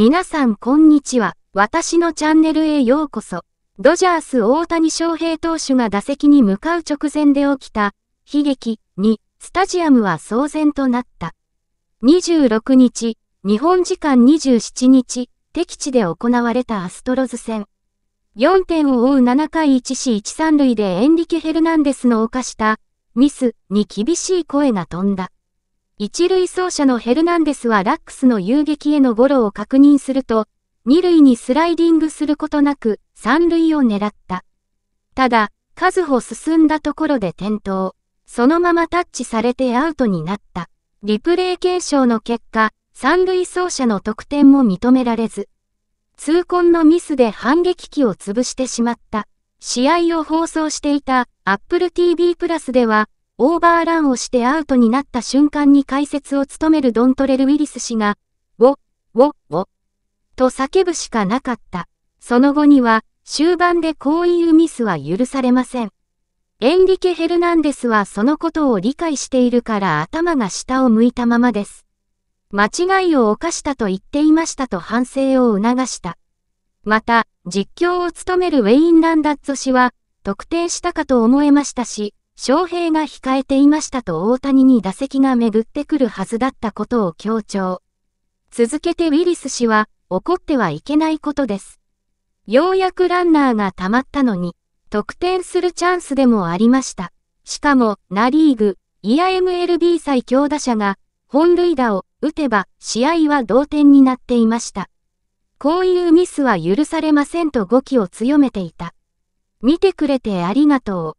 皆さんこんにちは。私のチャンネルへようこそ。ドジャース大谷翔平投手が打席に向かう直前で起きた悲劇にスタジアムは騒然となった。26日、日本時間27日、敵地で行われたアストロズ戦。4点を追う7回1死1 3塁でエンリケ・ヘルナンデスの犯したミスに厳しい声が飛んだ。一塁走者のヘルナンデスはラックスの遊撃へのゴロを確認すると、二塁にスライディングすることなく三塁を狙った。ただ、カズホ進んだところで転倒。そのままタッチされてアウトになった。リプレイ検証の結果、三塁走者の得点も認められず、痛恨のミスで反撃機を潰してしまった。試合を放送していた Apple TV プラスでは、オーバーランをしてアウトになった瞬間に解説を務めるドントレル・ウィリス氏が、ウォ、ウォ、ウォ、と叫ぶしかなかった。その後には、終盤でこういうミスは許されません。エンリケ・ヘルナンデスはそのことを理解しているから頭が下を向いたままです。間違いを犯したと言っていましたと反省を促した。また、実況を務めるウェイン・ランダッツ氏は、特定したかと思えましたし、翔平が控えていましたと大谷に打席が巡ってくるはずだったことを強調。続けてウィリス氏は、怒ってはいけないことです。ようやくランナーが溜まったのに、得点するチャンスでもありました。しかも、ナリーグ、イヤ MLB 最強打者が、本塁打を打てば、試合は同点になっていました。こういうミスは許されませんと語気を強めていた。見てくれてありがとう。